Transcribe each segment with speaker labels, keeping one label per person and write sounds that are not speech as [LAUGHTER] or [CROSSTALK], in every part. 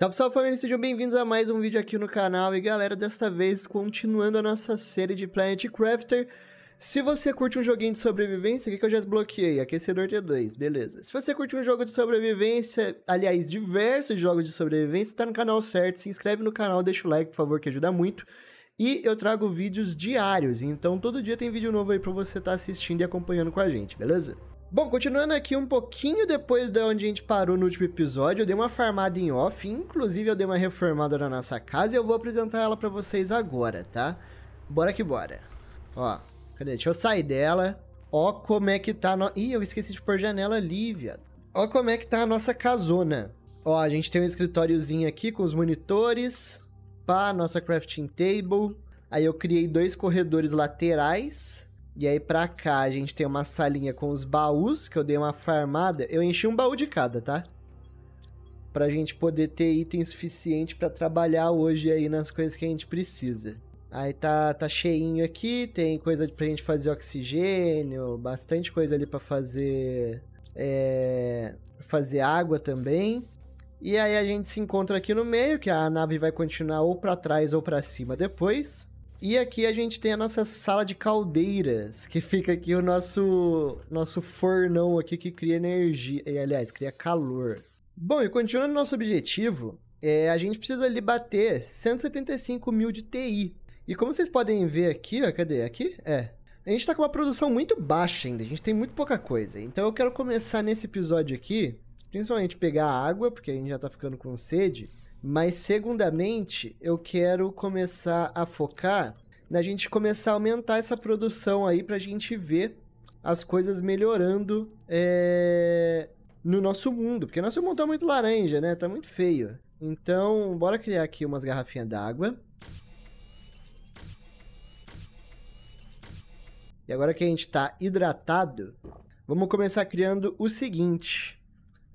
Speaker 1: Salve, salve família, sejam bem-vindos a mais um vídeo aqui no canal e galera, desta vez continuando a nossa série de Planet Crafter. Se você curte um joguinho de sobrevivência, o que eu já desbloqueei? Aquecedor T2, beleza. Se você curte um jogo de sobrevivência, aliás, diversos jogos de sobrevivência, tá no canal certo, se inscreve no canal, deixa o like, por favor, que ajuda muito. E eu trago vídeos diários, então todo dia tem vídeo novo aí pra você estar tá assistindo e acompanhando com a gente, beleza? Bom, continuando aqui um pouquinho depois de onde a gente parou no último episódio, eu dei uma farmada em off, inclusive eu dei uma reformada na nossa casa e eu vou apresentar ela para vocês agora, tá? Bora que bora. Ó, cadê? Deixa eu sair dela. Ó como é que tá... No... Ih, eu esqueci de pôr janela ali, viado. Ó como é que tá a nossa casona. Ó, a gente tem um escritóriozinho aqui com os monitores, pá, nossa crafting table. Aí eu criei dois corredores laterais e aí pra cá a gente tem uma salinha com os baús, que eu dei uma farmada. Eu enchi um baú de cada, tá? Pra gente poder ter item suficiente para trabalhar hoje aí nas coisas que a gente precisa. Aí tá, tá cheinho aqui, tem coisa pra gente fazer oxigênio, bastante coisa ali pra fazer... É, fazer água também. E aí a gente se encontra aqui no meio, que a nave vai continuar ou para trás ou para cima depois. E aqui a gente tem a nossa sala de caldeiras, que fica aqui o nosso nosso fornão aqui que cria energia, e, eh, aliás, cria calor. Bom, e continuando nosso objetivo, é, a gente precisa ali bater 175 mil de TI. E como vocês podem ver aqui, ó, cadê? Aqui? É. A gente tá com uma produção muito baixa ainda, a gente tem muito pouca coisa. Então eu quero começar nesse episódio aqui, principalmente pegar água, porque a gente já tá ficando com sede mas, segundamente, eu quero começar a focar na gente começar a aumentar essa produção aí para a gente ver as coisas melhorando é... no nosso mundo. Porque nosso mundo tá muito laranja, né? Tá muito feio. Então, bora criar aqui umas garrafinhas d'água. E agora que a gente tá hidratado, vamos começar criando o seguinte.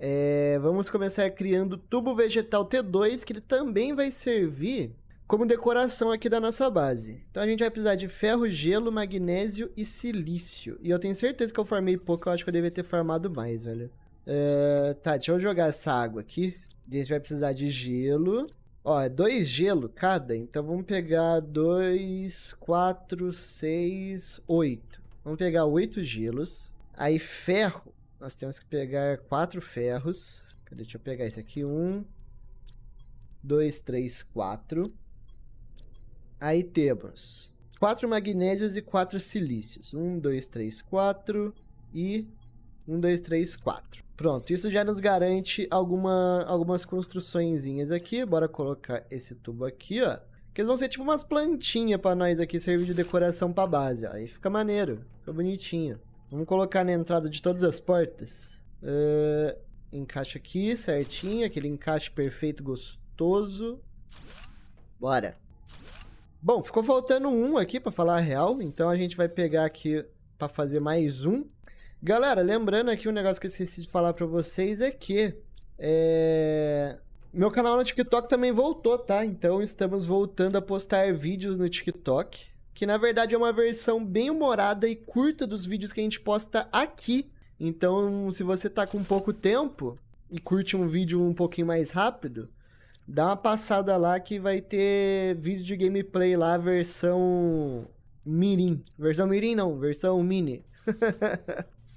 Speaker 1: É, vamos começar criando tubo vegetal T2, que ele também vai servir como decoração aqui da nossa base. Então a gente vai precisar de ferro, gelo, magnésio e silício. E eu tenho certeza que eu formei pouco, eu acho que eu devia ter formado mais, velho. Uh, tá, deixa eu jogar essa água aqui. A gente vai precisar de gelo. Ó, é dois gelo cada, então vamos pegar dois, quatro, seis, oito. Vamos pegar oito gelos. Aí ferro. Nós temos que pegar quatro ferros. Deixa eu pegar esse aqui. Um, dois, três, quatro. Aí temos quatro magnésios e quatro silícios. Um, dois, três, quatro e um, dois, três, quatro. Pronto, isso já nos garante alguma, algumas construçõezinhas aqui. Bora colocar esse tubo aqui, ó. Que eles vão ser tipo umas plantinhas pra nós aqui servir de decoração pra base, ó. Aí fica maneiro, fica bonitinho. Vamos colocar na entrada de todas as portas. Uh, encaixa aqui, certinho. Aquele encaixe perfeito, gostoso. Bora. Bom, ficou faltando um aqui para falar a real. Então a gente vai pegar aqui para fazer mais um. Galera, lembrando aqui um negócio que eu esqueci de falar para vocês é que... É... Meu canal no TikTok também voltou, tá? Então estamos voltando a postar vídeos no TikTok que na verdade é uma versão bem humorada e curta dos vídeos que a gente posta aqui. Então, se você tá com pouco tempo e curte um vídeo um pouquinho mais rápido, dá uma passada lá que vai ter vídeo de gameplay lá, versão mirim. Versão mirim não, versão mini. [LAUGHS]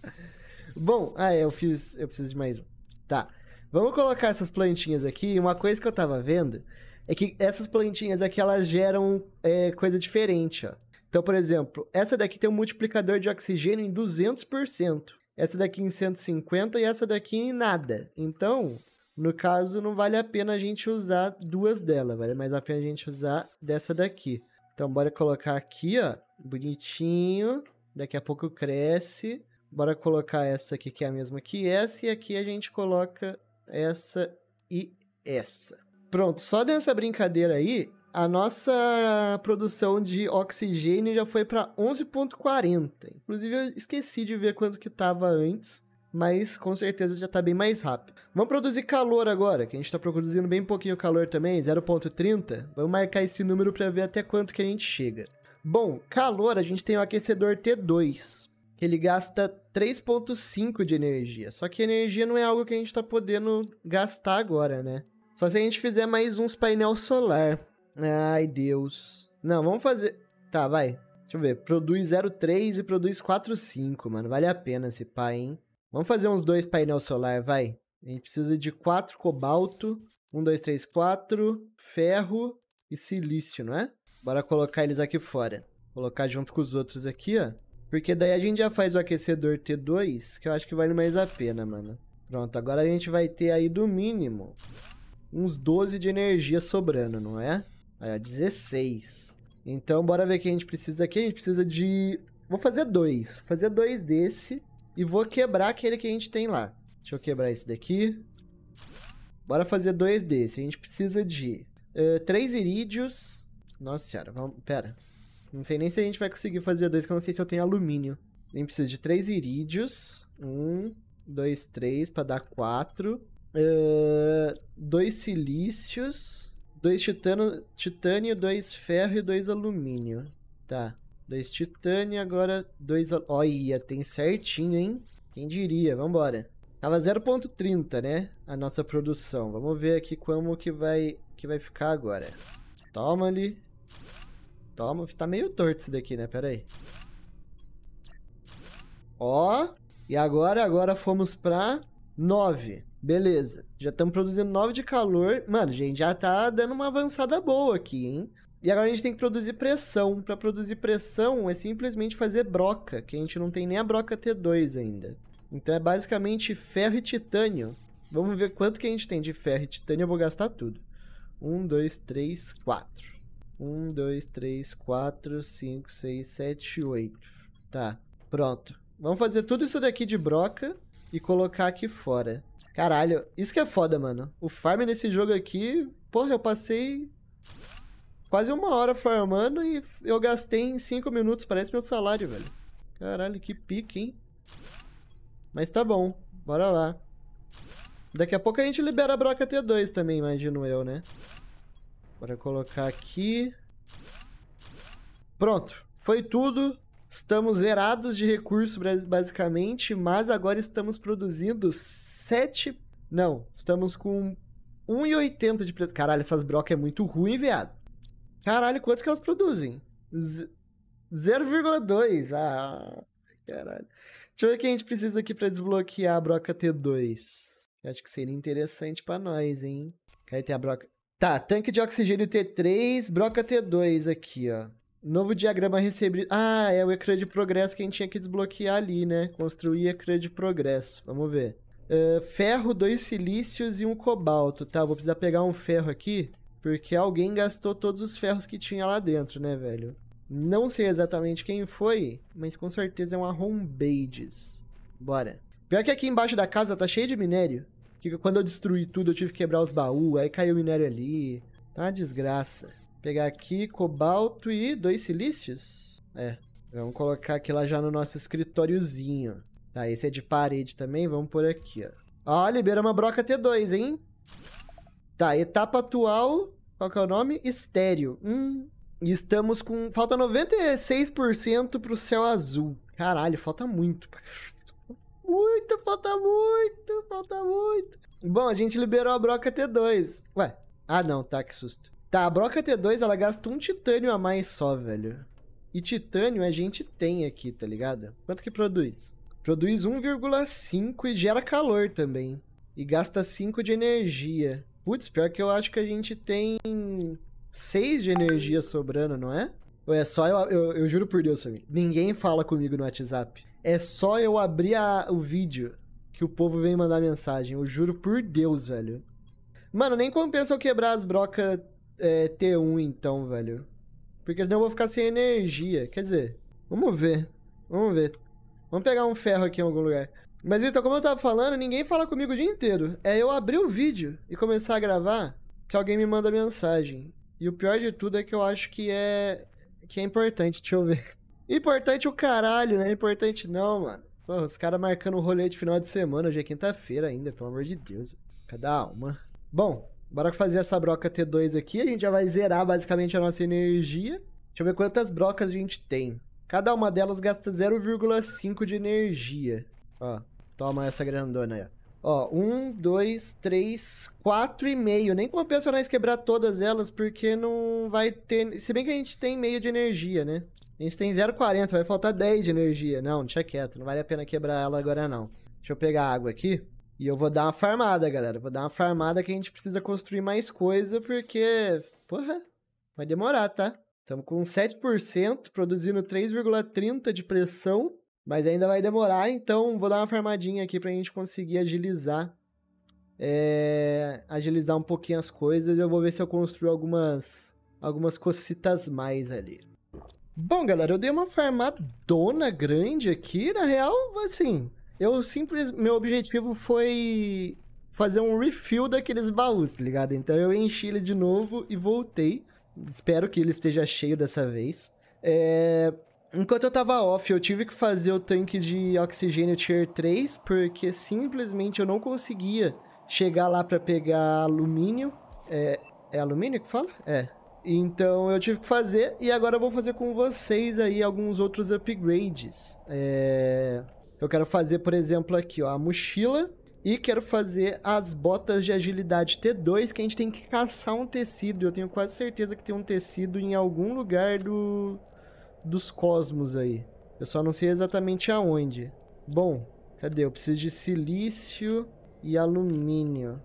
Speaker 1: Bom, ah é, eu fiz, eu preciso de mais um. Tá. Vamos colocar essas plantinhas aqui. Uma coisa que eu tava vendo é que essas plantinhas aqui, elas geram é, coisa diferente, ó. Então, por exemplo, essa daqui tem um multiplicador de oxigênio em 200%. Essa daqui em 150 e essa daqui em nada. Então, no caso, não vale a pena a gente usar duas dela, vale mais a pena a gente usar dessa daqui. Então, bora colocar aqui, ó, bonitinho. Daqui a pouco cresce. Bora colocar essa aqui, que é a mesma que essa. E aqui a gente coloca essa e essa. Pronto, só dessa brincadeira aí, a nossa produção de oxigênio já foi para 11.40. Inclusive, eu esqueci de ver quanto que tava antes, mas com certeza já tá bem mais rápido. Vamos produzir calor agora, que a gente tá produzindo bem pouquinho calor também, 0.30. Vamos marcar esse número para ver até quanto que a gente chega. Bom, calor, a gente tem o aquecedor T2, que ele gasta 3.5 de energia. Só que energia não é algo que a gente tá podendo gastar agora, né? Só se a gente fizer mais uns painel solar. Ai, Deus. Não, vamos fazer... Tá, vai. Deixa eu ver. Produz 0,3 e produz 4,5, mano. Vale a pena esse pai, hein? Vamos fazer uns dois painel solar, vai. A gente precisa de quatro cobalto. Um, dois, três, quatro. Ferro e silício, não é? Bora colocar eles aqui fora. Colocar junto com os outros aqui, ó. Porque daí a gente já faz o aquecedor T2, que eu acho que vale mais a pena, mano. Pronto, agora a gente vai ter aí do mínimo uns 12 de energia sobrando, não é? Aí, ó, 16. Então, bora ver o que a gente precisa aqui. A gente precisa de... Vou fazer dois. Vou fazer dois desse. E vou quebrar aquele que a gente tem lá. Deixa eu quebrar esse daqui. Bora fazer dois desse. A gente precisa de uh, três irídios. Nossa senhora, vamos... Pera. Não sei nem se a gente vai conseguir fazer dois, porque eu não sei se eu tenho alumínio. A gente precisa de três irídios. Um, dois, três, pra dar quatro dois silícios, dois titano, titânio, dois ferro e dois alumínio. Tá. Dois titânio, agora dois... Olha, tem certinho, hein? Quem diria? Vambora. Tava 0.30, né? A nossa produção. Vamos ver aqui como que vai, que vai ficar agora. Toma ali. Toma. Tá meio torto isso daqui, né? Pera aí. Ó. E agora, agora fomos pra 9. Beleza, já estamos produzindo 9 de calor. Mano, gente, já tá dando uma avançada boa aqui, hein? E agora a gente tem que produzir pressão. Para produzir pressão é simplesmente fazer broca, que a gente não tem nem a broca T2 ainda. Então é basicamente ferro e titânio. Vamos ver quanto que a gente tem de ferro e titânio, eu vou gastar tudo. 1, 2, 3, 4. 1, 2, 3, 4, 5, 6, 7, 8. Tá, pronto. Vamos fazer tudo isso daqui de broca e colocar aqui fora. Caralho, isso que é foda, mano. O farm nesse jogo aqui, porra, eu passei quase uma hora farmando e eu gastei em 5 minutos, parece meu salário, velho. Caralho, que pique, hein? Mas tá bom, bora lá. Daqui a pouco a gente libera a broca T2 também, imagino eu, né? Bora colocar aqui. Pronto, foi tudo. Estamos zerados de recurso, basicamente, mas agora estamos produzindo 7. Não, estamos com 1,80 de preço. Caralho, essas brocas é muito ruim, viado. Caralho, quanto que elas produzem? Z... 0,2. Ah, caralho. Deixa eu ver o que a gente precisa aqui para desbloquear a broca T2. Eu acho que seria interessante para nós, hein? Cadê tem a broca. Tá, tanque de oxigênio T3, broca T2 aqui, ó. Novo diagrama recebido. Ah, é o ecrã de progresso que a gente tinha que desbloquear ali, né? Construir ecrã de progresso. Vamos ver. Eh, ferro, dois silícios e um cobalto, tá? Vou precisar pegar um ferro aqui, porque alguém gastou todos os ferros que tinha lá dentro, né, velho? Não sei exatamente quem foi, mas com certeza é um Arrombades. Bora. Pior que aqui embaixo da casa tá cheio de minério. Que quando eu destruí tudo, eu tive que quebrar os baús, aí caiu minério ali. Tá uma desgraça. Pegar aqui cobalto e dois silícios? É. Vamos colocar aqui lá já no nosso escritóriozinho. Tá, esse é de parede também. Vamos por aqui, ó. Ó, liberamos a broca T2, hein? Tá, etapa atual. Qual que é o nome? Estéreo. Hum. Estamos com... Falta 96% pro céu azul. Caralho, falta muito. [LAUGHS] Muito, falta muito, falta muito. Bom, a gente liberou a broca T2. Ué. Ah, não, tá, que susto. Tá, a broca T2, ela gasta um titânio a mais só, velho. E titânio a gente tem aqui, tá ligado? Quanto que produz? Produz 1,5 e gera calor também. E gasta 5 de energia. Putz, pior que eu acho que a gente tem 6 de energia sobrando, não é? Ou é só eu, eu, eu juro por Deus, amigo. Ninguém fala comigo no WhatsApp. É só eu abrir a, o vídeo que o povo vem mandar mensagem. Eu juro por Deus, velho. Mano, nem compensa eu quebrar as brocas é, T1 então, velho. Porque senão eu vou ficar sem energia. Quer dizer, vamos ver. Vamos ver. Vamos pegar um ferro aqui em algum lugar. Mas então, como eu tava falando, ninguém fala comigo o dia inteiro. É eu abrir o vídeo e começar a gravar que alguém me manda mensagem. E o pior de tudo é que eu acho que é. que é importante, deixa eu ver. [LAUGHS] Importante o caralho, né? importante não, mano. Pô, os caras marcando o rolê de final de semana, hoje é quinta-feira ainda, pelo amor de Deus. Cada alma. Bom, bora fazer essa broca T2 aqui. A gente já vai zerar basicamente a nossa energia. Deixa eu ver quantas brocas a gente tem. Cada uma delas gasta 0,5 de energia. Ó, toma essa grandona aí, ó. Ó, um, dois, três, quatro e meio. Nem compensa nós quebrar todas elas, porque não vai ter... Se bem que a gente tem meio de energia, né? A gente tem 0,40, vai faltar 10 de energia. Não, deixa quieto, não vale a pena quebrar ela agora, não. Deixa eu pegar água aqui. E eu vou dar uma farmada, galera. Vou dar uma farmada que a gente precisa construir mais coisa, porque... Porra, vai demorar, tá? Estamos com 7%, produzindo 3,30 de pressão, mas ainda vai demorar, então vou dar uma farmadinha aqui para a gente conseguir agilizar. É, agilizar um pouquinho as coisas. Eu vou ver se eu construo algumas, algumas cocitas mais ali. Bom, galera, eu dei uma farmadona grande aqui. Na real, assim, eu simples. Meu objetivo foi fazer um refill daqueles baús, tá ligado? Então eu enchi ele de novo e voltei. Espero que ele esteja cheio dessa vez. É... Enquanto eu tava off, eu tive que fazer o tanque de oxigênio tier 3, porque simplesmente eu não conseguia chegar lá para pegar alumínio. É... é alumínio que fala? É. Então eu tive que fazer e agora eu vou fazer com vocês aí alguns outros upgrades. É... Eu quero fazer, por exemplo, aqui, ó, a mochila e quero fazer as botas de agilidade T2, que a gente tem que caçar um tecido. Eu tenho quase certeza que tem um tecido em algum lugar do dos cosmos aí. Eu só não sei exatamente aonde. Bom, cadê? Eu preciso de silício e alumínio.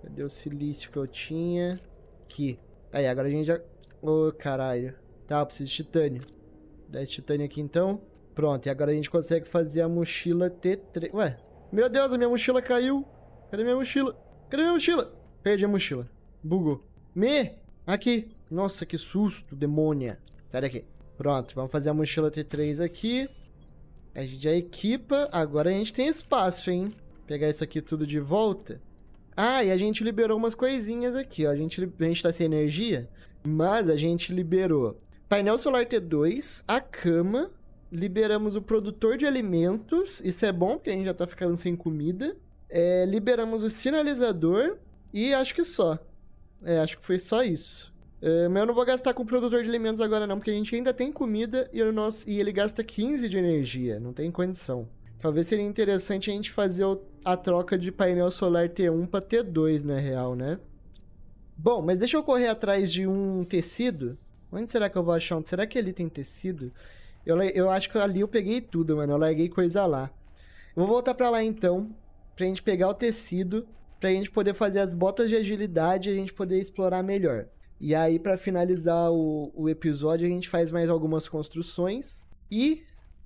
Speaker 1: Cadê o silício que eu tinha? Aqui. Aí, agora a gente já... Ô, oh, caralho. Tá, eu preciso de titânio. Dá esse titânio aqui, então. Pronto, e agora a gente consegue fazer a mochila T3... Ué, meu Deus, a minha mochila caiu. Cadê minha mochila? Cadê minha mochila? Perdi a mochila. Bugou. Me! Aqui. Nossa, que susto, demônia. Sai daqui. Pronto, vamos fazer a mochila T3 aqui. A gente já equipa. Agora a gente tem espaço, hein? Pegar isso aqui tudo de volta. Ah, e a gente liberou umas coisinhas aqui, ó. A gente, a gente tá sem energia, mas a gente liberou painel solar T2, a cama, liberamos o produtor de alimentos, isso é bom, porque a gente já tá ficando sem comida. É, liberamos o sinalizador e acho que só. É, acho que foi só isso. É, mas eu não vou gastar com o produtor de alimentos agora não, porque a gente ainda tem comida e, o nosso, e ele gasta 15 de energia, não tem condição. Talvez seria interessante a gente fazer a troca de painel solar T1 para T2, na real, né? Bom, mas deixa eu correr atrás de um tecido. Onde será que eu vou achar? Será que ele tem tecido? Eu, eu acho que ali eu peguei tudo, mano. Eu larguei coisa lá. Eu vou voltar pra lá então, pra gente pegar o tecido, pra gente poder fazer as botas de agilidade e a gente poder explorar melhor. E aí, para finalizar o, o episódio, a gente faz mais algumas construções. E,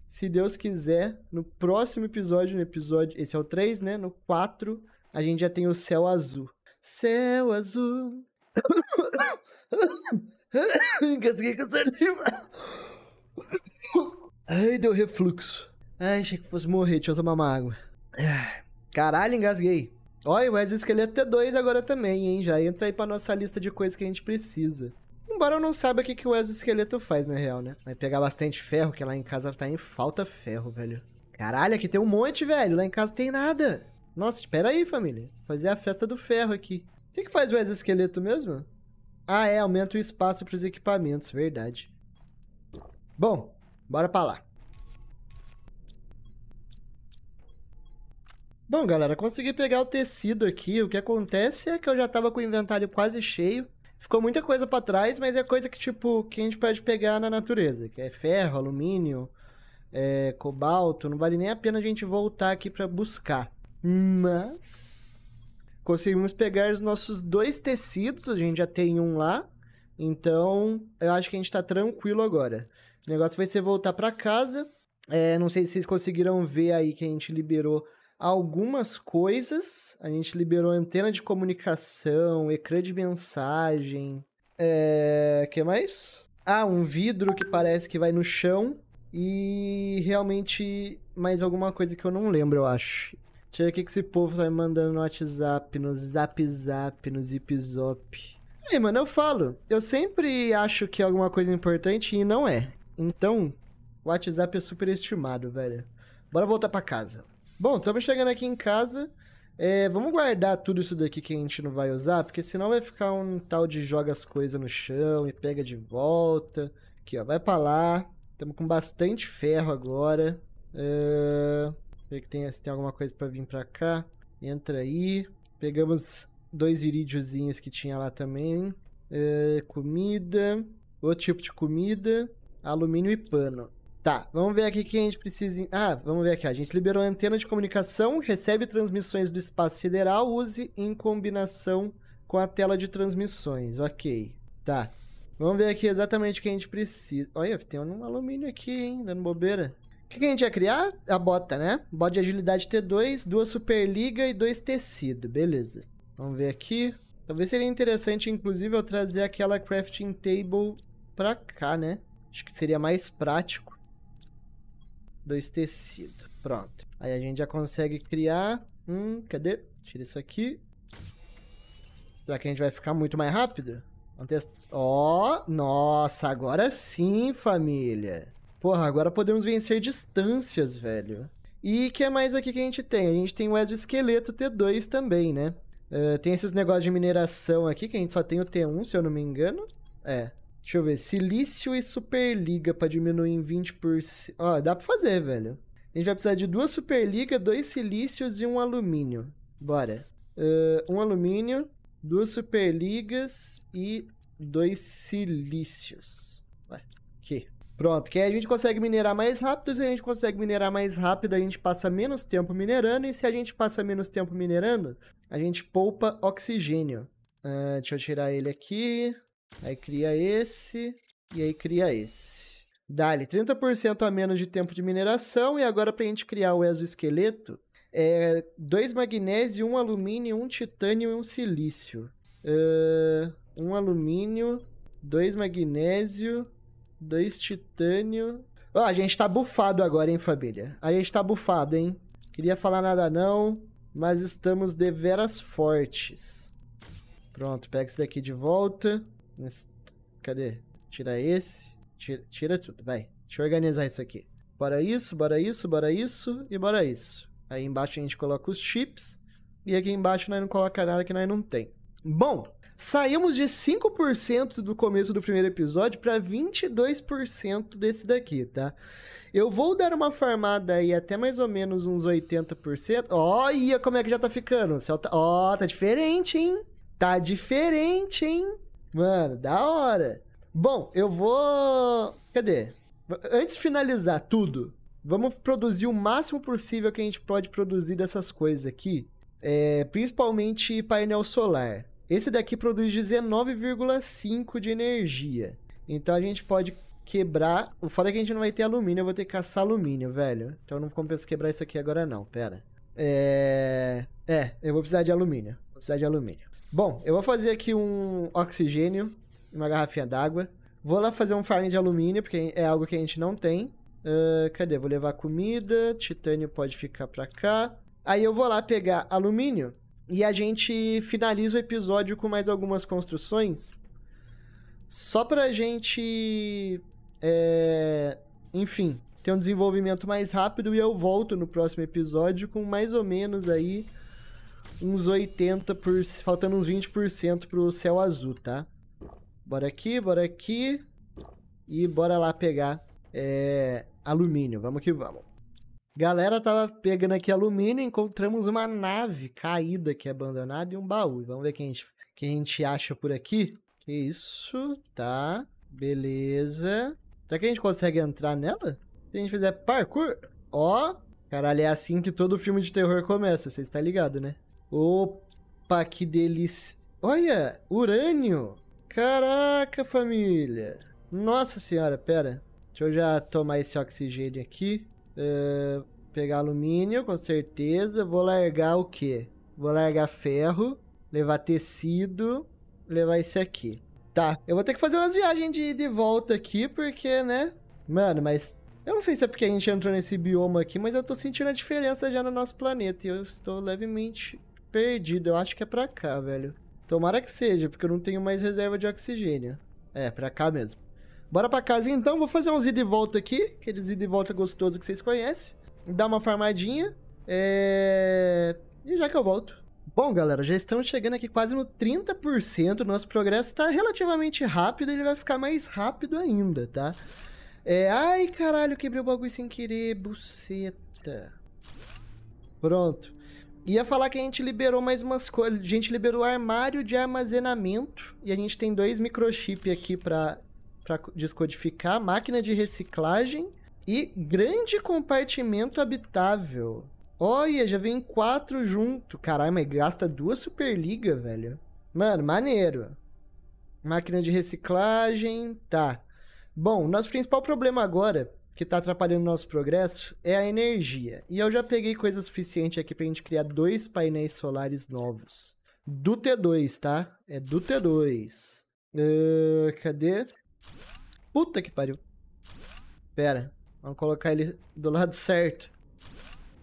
Speaker 1: se Deus quiser, no próximo episódio, no episódio. Esse é o 3, né? No 4, a gente já tem o céu azul. Céu azul. [COUGHS] [COUGHS] Engasguei com saliva. [LAUGHS] Ai, deu refluxo. Ai, achei que fosse morrer, deixa eu tomar uma água. Ah, caralho, engasguei. Olha, o esqueleto é T2 agora também, hein? Já entra aí pra nossa lista de coisas que a gente precisa. Embora eu não saiba o que, que o esqueleto faz, na real, né? Vai pegar bastante ferro, que lá em casa tá em falta ferro, velho. Caralho, aqui tem um monte, velho. Lá em casa tem nada. Nossa, espera aí, família. Fazer a festa do ferro aqui. O que, que faz o esqueleto mesmo? Ah, é, aumenta o espaço pros equipamentos, verdade. Bom, bora pra lá. Bom, galera, consegui pegar o tecido aqui. O que acontece é que eu já tava com o inventário quase cheio. Ficou muita coisa para trás, mas é coisa que, tipo, que a gente pode pegar na natureza. Que é ferro, alumínio, é, cobalto. Não vale nem a pena a gente voltar aqui para buscar. Mas... Conseguimos pegar os nossos dois tecidos. A gente já tem um lá. Então, eu acho que a gente tá tranquilo agora. O negócio vai ser voltar para casa. É, não sei se vocês conseguiram ver aí que a gente liberou algumas coisas. A gente liberou antena de comunicação, ecrã de mensagem. É. que mais? Ah, um vidro que parece que vai no chão. E realmente mais alguma coisa que eu não lembro, eu acho. Deixa eu ver o que esse povo tá me mandando no WhatsApp, no Zap Zap, no Zip Zop. Aí, mano, eu falo. Eu sempre acho que é alguma coisa importante e não é. Então, o WhatsApp é superestimado, velho. Bora voltar para casa. Bom, estamos chegando aqui em casa. É, vamos guardar tudo isso daqui que a gente não vai usar, porque senão vai ficar um tal de joga as coisas no chão e pega de volta. Aqui, ó, vai pra lá. Estamos com bastante ferro agora. Uh, é, ver que tem, se tem alguma coisa para vir para cá. Entra aí. Pegamos dois irídiozinhos que tinha lá também. É, comida. Outro tipo de comida. Alumínio e pano. Tá, vamos ver aqui que a gente precisa. Ah, vamos ver aqui. A gente liberou antena de comunicação, recebe transmissões do espaço sideral, use em combinação com a tela de transmissões. Ok. Tá. Vamos ver aqui exatamente o que a gente precisa. Olha, tem um alumínio aqui, hein? Dando bobeira. O que, que a gente ia criar? A bota, né? Bota de agilidade T2, duas Superliga e dois tecido. Beleza. Vamos ver aqui. Talvez seria interessante, inclusive, eu trazer aquela crafting table pra cá, né? Acho que seria mais prático. Dois tecidos. Pronto. Aí a gente já consegue criar. Hum, cadê? Tira isso aqui. Será que a gente vai ficar muito mais rápido? Ó, oh, nossa, agora sim, família. Porra, agora podemos vencer distâncias, velho. E o que é mais aqui que a gente tem? A gente tem o exoesqueleto T2 também, né? Uh, tem esses negócios de mineração aqui, que a gente só tem o T1, se eu não me engano. É. Deixa eu ver. Silício e Superliga pra diminuir em 20%. Ó, ah, dá pra fazer, velho. A gente vai precisar de duas Superliga, dois silícios e um alumínio. Bora. Uh, um alumínio, duas Superligas e dois silícios. Ué, aqui. Pronto, que aí a gente consegue minerar mais rápido, se a gente consegue minerar mais rápido, a gente passa menos tempo minerando, e se a gente passa menos tempo minerando, a gente poupa oxigênio. Uh, deixa eu tirar ele aqui. Aí cria esse e aí cria esse. Dá-lhe 30% a menos de tempo de mineração e agora para a gente criar o exoesqueleto, é dois magnésio, um alumínio, um titânio e um silício. Uh, um alumínio, dois magnésio, dois titânio. Ó, oh, a gente tá bufado agora, hein, família? A gente tá bufado, hein? Queria falar nada não, mas estamos deveras fortes. Pronto, pega isso daqui de volta. Cadê? Tira esse. Tira, tira tudo, vai. Deixa eu organizar isso aqui. Bora isso, bora isso, bora isso e bora isso. Aí embaixo a gente coloca os chips. E aqui embaixo nós não coloca nada que nós não tem. Bom, saímos de 5% do começo do primeiro episódio para 22% desse daqui, tá? Eu vou dar uma farmada aí até mais ou menos uns 80%. Olha como é que já tá ficando. Tá, ó, tá... Oh, tá diferente, hein? Tá diferente, hein? Mano, da hora. Bom, eu vou. Cadê? Antes de finalizar tudo, vamos produzir o máximo possível que a gente pode produzir dessas coisas aqui. É, principalmente painel solar. Esse daqui produz 19,5 de energia. Então a gente pode quebrar. O foda é que a gente não vai ter alumínio, eu vou ter que caçar alumínio, velho. Então não compensa quebrar isso aqui agora, não. Pera. É. É, eu vou precisar de alumínio. Vou precisar de alumínio. Bom, eu vou fazer aqui um oxigênio e uma garrafinha d'água. Vou lá fazer um farm de alumínio, porque é algo que a gente não tem. Uh, cadê? Vou levar comida, titânio pode ficar pra cá. Aí eu vou lá pegar alumínio e a gente finaliza o episódio com mais algumas construções. Só pra gente. É, enfim, ter um desenvolvimento mais rápido e eu volto no próximo episódio com mais ou menos aí uns 80%, por, faltando uns 20% pro céu azul, tá? Bora aqui, bora aqui. E bora lá pegar é, alumínio. Vamos que vamos. Galera, tava pegando aqui alumínio, encontramos uma nave caída aqui, abandonada, e um baú. Vamos ver o que a gente, que a gente acha por aqui. Que isso, tá. Beleza. Será que a gente consegue entrar nela? Se a gente fizer parkour... Ó, caralho, é assim que todo filme de terror começa, você está ligado, né? Opa, que delícia. Olha, urânio. Caraca, família. Nossa senhora, pera. Deixa eu já tomar esse oxigênio aqui. Uh, pegar alumínio, com certeza. Vou largar o quê? Vou largar ferro, levar tecido, levar esse aqui. Tá, eu vou ter que fazer umas viagens de, de volta aqui, porque, né? Mano, mas eu não sei se é porque a gente entrou nesse bioma aqui, mas eu tô sentindo a diferença já no nosso planeta. E eu estou levemente perdido. Eu acho que é pra cá, velho. Tomara que seja, porque eu não tenho mais reserva de oxigênio. É, pra cá mesmo. Bora pra casa então, vou fazer uns ida e volta aqui, aqueles ida e volta gostoso que vocês conhecem. Dar uma farmadinha. É... E já que eu volto. Bom, galera, já estamos chegando aqui quase no 30%. Nosso progresso tá relativamente rápido, ele vai ficar mais rápido ainda, tá? É... Ai, caralho, quebrei o bagulho sem querer, buceta. Pronto. Ia falar que a gente liberou mais umas coisas. A gente liberou armário de armazenamento. E a gente tem dois microchip aqui para descodificar. Máquina de reciclagem. E grande compartimento habitável. Olha, já vem quatro junto. Caralho, mas gasta duas Superliga, velho. Mano, maneiro. Máquina de reciclagem. Tá. Bom, nosso principal problema agora que está atrapalhando o nosso progresso é a energia. E eu já peguei coisa suficiente aqui para a gente criar dois painéis solares novos. Do T2, tá? É do T2. Uh, cadê? Puta que pariu. Pera. Vamos colocar ele do lado certo.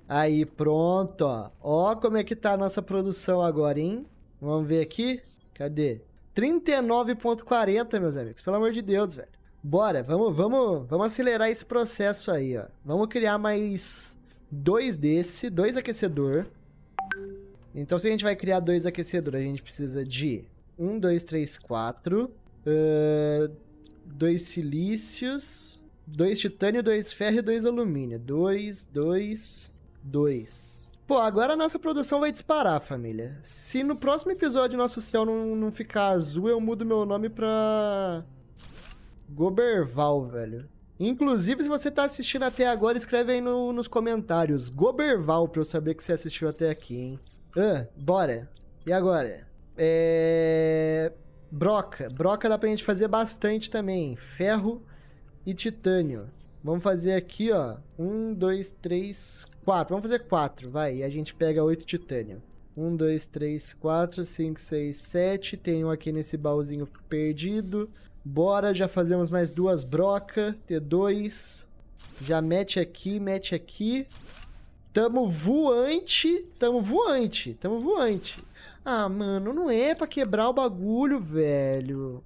Speaker 1: Aí, pronto, ó. Ó como é que tá a nossa produção agora, hein? Vamos ver aqui. Cadê? 39.40, meus amigos. Pelo amor de Deus, velho bora, vamos, vamos, vamos acelerar esse processo aí, ó. Vamos criar mais dois desse, dois aquecedor. Então, se a gente vai criar dois aquecedores, a gente precisa de um, dois, três, quatro, uh, dois silícios, dois titânio, dois ferro e dois alumínio. Dois, dois, dois. Pô, agora a nossa produção vai disparar, família. Se no próximo episódio nosso céu não, não ficar azul, eu mudo meu nome pra Goberval, velho. Inclusive, se você tá assistindo até agora, escreve aí no, nos comentários. Goberval, pra eu saber que você assistiu até aqui, hein? Ah, bora. E agora? É... Broca. Broca dá pra gente fazer bastante também. Ferro e titânio. Vamos fazer aqui, ó. Um, dois, três, quatro. Vamos fazer quatro, vai. E a gente pega oito titânio. Um, dois, três, quatro, cinco, seis, sete. Tem um aqui nesse baúzinho perdido. Bora, já fazemos mais duas broca. T2. Já mete aqui, mete aqui. Tamo voante. Tamo voante. Tamo voante. Ah, mano, não é pra quebrar o bagulho, velho.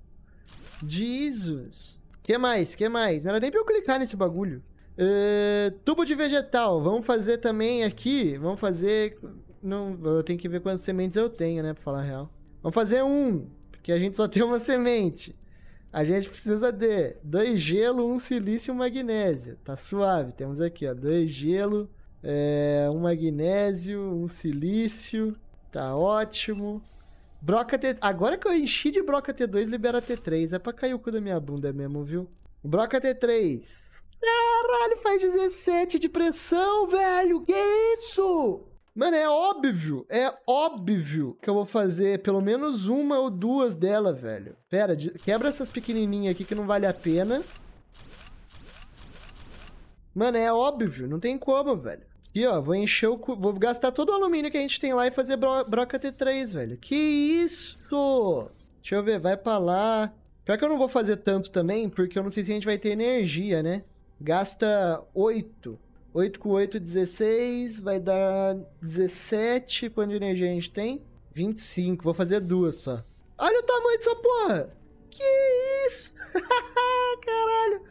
Speaker 1: Jesus. Que mais? Que mais? Não era nem pra eu clicar nesse bagulho. Uh, tubo de vegetal. Vamos fazer também aqui. Vamos fazer. Não, eu tenho que ver quantas sementes eu tenho, né? Pra falar a real. Vamos fazer um. Porque a gente só tem uma semente. A gente precisa de dois gelo, um silício e um magnésio. Tá suave. Temos aqui, ó, dois gelo, é, um magnésio, um silício. Tá ótimo. Broca T... Agora que eu enchi de Broca T2, libera T3. É pra cair o cu da minha bunda mesmo, viu? Broca T3. Caralho, faz 17 de pressão, velho. Que isso? Mano, é óbvio, é óbvio que eu vou fazer pelo menos uma ou duas dela, velho. Pera, quebra essas pequenininhas aqui que não vale a pena. Mano, é óbvio, não tem como, velho. Aqui, ó, vou encher o... Cu... Vou gastar todo o alumínio que a gente tem lá e fazer bro... broca T3, velho. Que isso? Deixa eu ver, vai pra lá. Pior que eu não vou fazer tanto também, porque eu não sei se a gente vai ter energia, né? Gasta oito. 8 com 8, 16. Vai dar 17. Quanto de energia a gente tem? 25. Vou fazer duas só. Olha o tamanho dessa porra! Que isso? [LAUGHS] Caralho!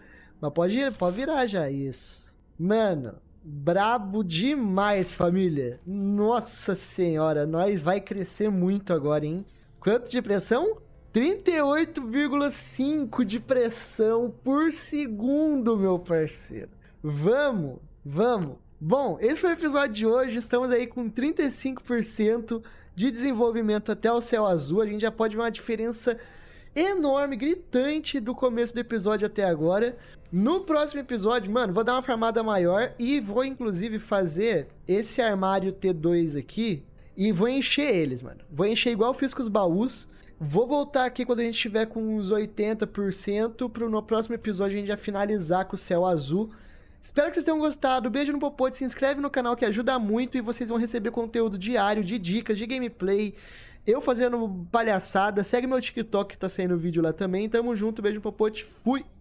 Speaker 1: Mas pode ir, pode virar já isso. Mano, brabo demais, família. Nossa senhora, nós vai crescer muito agora, hein? Quanto de pressão? 38,5 de pressão por segundo, meu parceiro. Vamos! Vamos! Bom, esse foi o episódio de hoje. Estamos aí com 35% de desenvolvimento até o céu azul. A gente já pode ver uma diferença enorme, gritante do começo do episódio até agora. No próximo episódio, mano, vou dar uma farmada maior e vou inclusive fazer esse armário T2 aqui e vou encher eles, mano. Vou encher igual eu fiz com os baús. Vou voltar aqui quando a gente tiver com uns 80% para no próximo episódio a gente já finalizar com o céu azul. Espero que vocês tenham gostado. Beijo no popote, se inscreve no canal que ajuda muito e vocês vão receber conteúdo diário de dicas, de gameplay, eu fazendo palhaçada. Segue meu TikTok que tá saindo vídeo lá também. Tamo junto, beijo no popote. Fui!